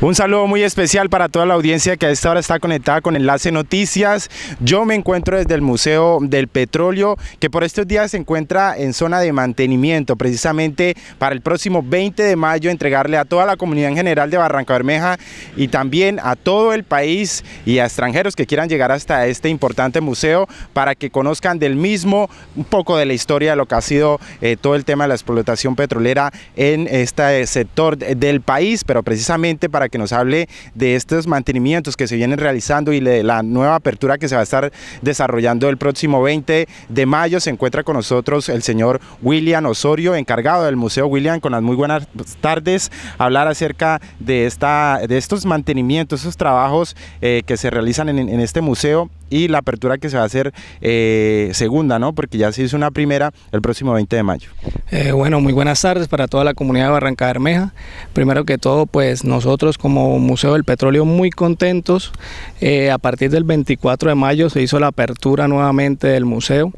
Un saludo muy especial para toda la audiencia que a esta hora está conectada con Enlace Noticias. Yo me encuentro desde el Museo del Petróleo, que por estos días se encuentra en zona de mantenimiento, precisamente para el próximo 20 de mayo entregarle a toda la comunidad en general de Barranca Bermeja y también a todo el país y a extranjeros que quieran llegar hasta este importante museo para que conozcan del mismo un poco de la historia de lo que ha sido eh, todo el tema de la explotación petrolera en este sector del país, pero precisamente para que nos hable de estos mantenimientos que se vienen realizando y de la nueva apertura que se va a estar desarrollando el próximo 20 de mayo. Se encuentra con nosotros el señor William Osorio, encargado del Museo William, con las muy buenas tardes, hablar acerca de, esta, de estos mantenimientos, esos trabajos eh, que se realizan en este museo y la apertura que se va a hacer eh, segunda, ¿no? Porque ya se hizo una primera el próximo 20 de mayo. Eh, bueno, muy buenas tardes para toda la comunidad de Barranca Bermeja. Primero que todo, pues nosotros como Museo del Petróleo muy contentos. Eh, a partir del 24 de mayo se hizo la apertura nuevamente del museo.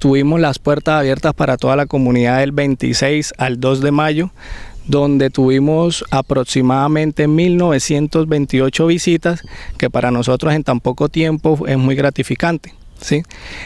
tuvimos las puertas abiertas para toda la comunidad del 26 al 2 de mayo donde tuvimos aproximadamente 1.928 visitas, que para nosotros en tan poco tiempo es muy gratificante. ¿sí?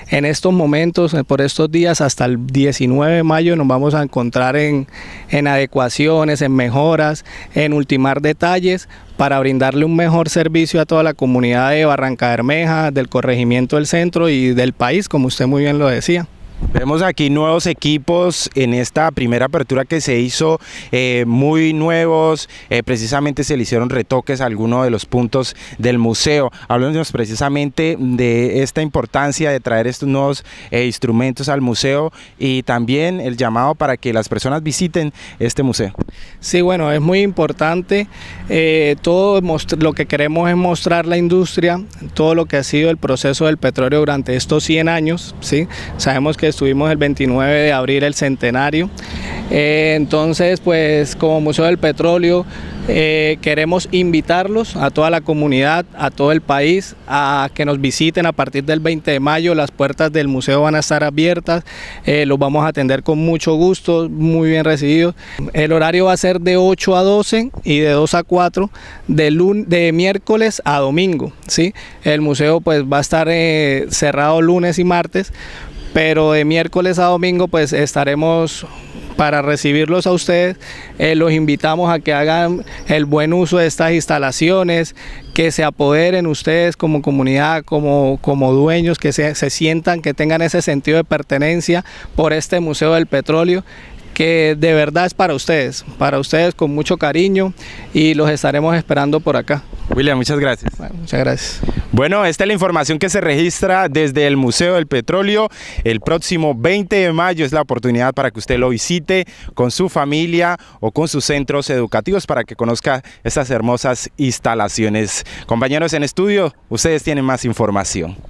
En estos momentos, eh, por estos días, hasta el 19 de mayo nos vamos a encontrar en, en adecuaciones, en mejoras, en ultimar detalles para brindarle un mejor servicio a toda la comunidad de Barranca Bermeja, del corregimiento del centro y del país, como usted muy bien lo decía. Vemos aquí nuevos equipos en esta primera apertura que se hizo, eh, muy nuevos, eh, precisamente se le hicieron retoques a algunos de los puntos del museo. hablamos precisamente de esta importancia de traer estos nuevos eh, instrumentos al museo y también el llamado para que las personas visiten este museo. Sí, bueno, es muy importante. todo lo que queremos es mostrar la industria, todo lo que ha sido el proceso del petróleo durante estos 100 años. ¿sí? Sabemos que estuvimos el 29 de abril el centenario. Eh, entonces, pues como Museo del Petróleo eh, queremos invitarlos a toda la comunidad, a todo el país, a que nos visiten a partir del 20 de mayo. Las puertas del museo van a estar abiertas, eh, los vamos a atender con mucho gusto, muy bien recibidos. El horario va a ser de 8 a 12 y de 2 a 4, de, de miércoles a domingo. ¿sí? El museo pues, va a estar cerrado lunes y martes, pero de miércoles a domingo pues estaremos para recibirlos a ustedes. Eh, los invitamos a que hagan el buen uso de estas instalaciones, que se apoderen ustedes como comunidad, como, como dueños, que se, sientan, que tengan ese sentido de pertenencia por este Museo del Petróleo que de verdad es para ustedes, para ustedes con mucho cariño y los estaremos esperando por acá. William, muchas gracias. muchas gracias. Bueno, esta es la información que se registra desde el Museo del Petróleo. El próximo 20 de mayo es la oportunidad para que usted lo visite con su familia o con sus centros educativos para que conozca estas hermosas instalaciones. Compañeros en estudio, ustedes tienen más información.